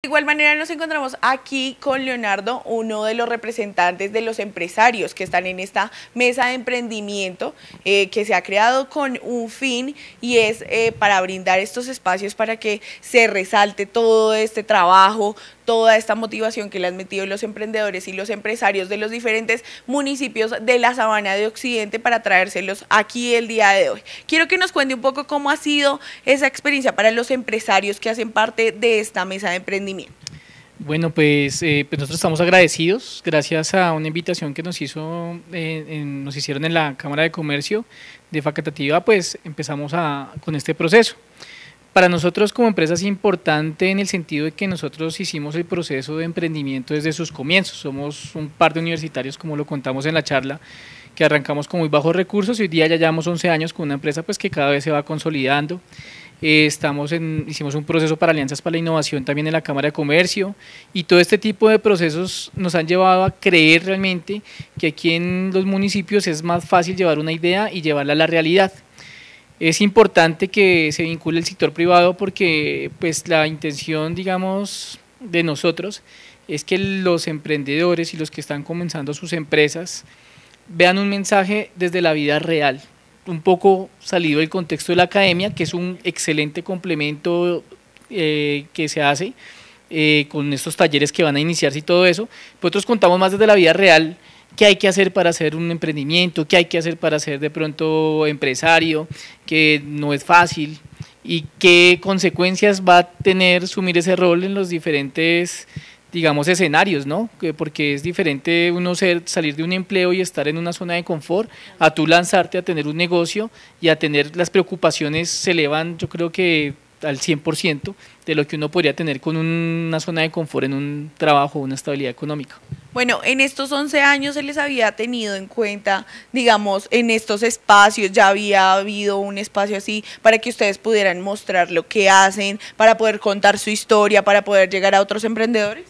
De igual manera nos encontramos aquí con Leonardo, uno de los representantes de los empresarios que están en esta mesa de emprendimiento eh, que se ha creado con un fin y es eh, para brindar estos espacios para que se resalte todo este trabajo, toda esta motivación que le han metido los emprendedores y los empresarios de los diferentes municipios de la Sabana de Occidente para traérselos aquí el día de hoy. Quiero que nos cuente un poco cómo ha sido esa experiencia para los empresarios que hacen parte de esta mesa de emprendimiento. Bueno, pues, eh, pues nosotros estamos agradecidos, gracias a una invitación que nos hizo, eh, nos hicieron en la Cámara de Comercio de Facultativa, pues empezamos con este proceso. Para nosotros como empresa es importante en el sentido de que nosotros hicimos el proceso de emprendimiento desde sus comienzos. Somos un par de universitarios, como lo contamos en la charla, que arrancamos con muy bajos recursos y hoy día ya llevamos 11 años con una empresa pues, que cada vez se va consolidando. Eh, estamos hicimos un proceso para alianzas para la innovación también en la Cámara de Comercio y todo este tipo de procesos nos han llevado a creer realmente que aquí en los municipios es más fácil llevar una idea y llevarla a la realidad es importante que se vincule el sector privado porque pues la intención, digamos, de nosotros es que los emprendedores y los que están comenzando sus empresas vean un mensaje desde la vida real, un poco salido del contexto de la academia, que es un excelente complemento eh, que se hace eh, con estos talleres que van a iniciarse y todo eso. Nosotros contamos más desde la vida real qué hay que hacer para hacer un emprendimiento, qué hay que hacer para ser de pronto empresario, que no es fácil, y qué consecuencias va a tener sumir ese rol en los diferentes digamos escenarios, ¿no? Porque es diferente uno ser, salir de un empleo y estar en una zona de confort, a tú lanzarte a tener un negocio y a tener las preocupaciones se elevan, yo creo que al 100% de lo que uno podría tener con una zona de confort en un trabajo, o una estabilidad económica. Bueno, en estos 11 años se les había tenido en cuenta, digamos, en estos espacios, ya había habido un espacio así para que ustedes pudieran mostrar lo que hacen, para poder contar su historia, para poder llegar a otros emprendedores.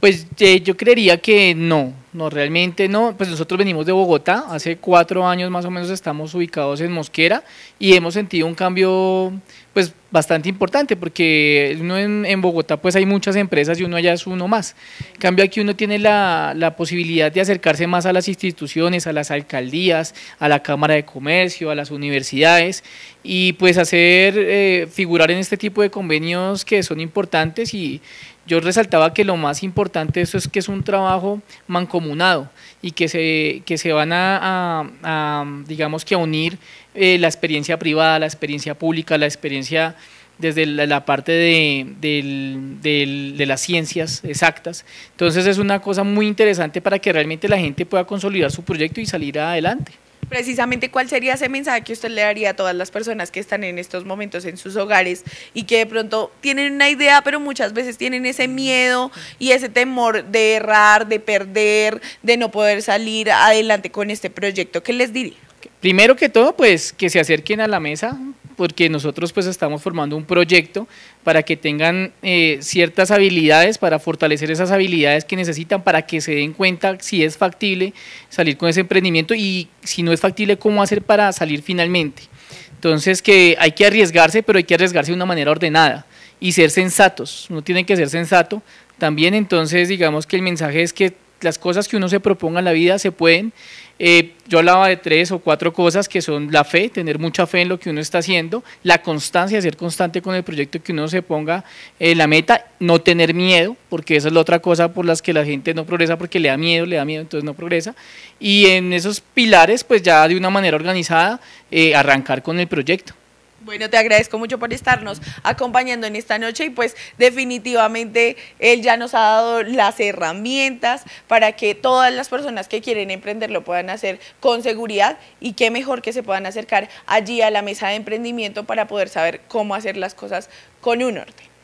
Pues eh, yo creería que no, no, realmente no. Pues nosotros venimos de Bogotá, hace cuatro años más o menos estamos ubicados en Mosquera y hemos sentido un cambio pues bastante importante porque uno en, Bogotá pues hay muchas empresas y uno allá es uno más. En cambio aquí uno tiene la, posibilidad de acercarse más a las instituciones, a las alcaldías, a la Cámara de Comercio, a las universidades y pues hacer eh, figurar en este tipo de convenios que son importantes y yo resaltaba que lo más importante de eso es que es un trabajo mancomunado y que se, que se van a, digamos que a unir eh, la experiencia privada, la experiencia pública, la experiencia desde la, parte de, las ciencias exactas. Entonces es una cosa muy interesante para que realmente la gente pueda consolidar su proyecto y salir adelante. Precisamente, ¿cuál sería ese mensaje que usted le daría a todas las personas que están en estos momentos en sus hogares y que de pronto tienen una idea, pero muchas veces tienen ese mm. miedo y ese temor de errar, de perder, de no poder salir adelante con este proyecto? ¿Qué les diría? Primero que todo, pues que se acerquen a la mesa, porque nosotros pues estamos formando un proyecto para que tengan eh, ciertas habilidades, para fortalecer esas habilidades que necesitan, para que se den cuenta si es factible salir con ese emprendimiento y si no es factible, cómo hacer para salir finalmente. Entonces que hay que arriesgarse, pero hay que arriesgarse de una manera ordenada y ser sensatos, no tienen que ser sensato también, entonces digamos que el mensaje es que las cosas que uno se proponga en la vida se pueden. Eh, yo hablaba de tres o cuatro cosas que son la fe, tener mucha fe en lo que uno está haciendo, la constancia, ser constante con el proyecto que uno se ponga en eh, la meta, no tener miedo, porque esa es la otra cosa por las que la gente no progresa, porque le da miedo, le da miedo, entonces no progresa. Y en esos pilares, pues ya de una manera organizada, eh, arrancar con el proyecto. Bueno, te agradezco mucho por estarnos acompañando en esta noche y pues definitivamente él ya nos ha dado las herramientas para que todas las personas que quieren emprender lo puedan hacer con seguridad y qué mejor que se puedan acercar allí a la mesa de emprendimiento para poder saber cómo hacer las cosas con un orden.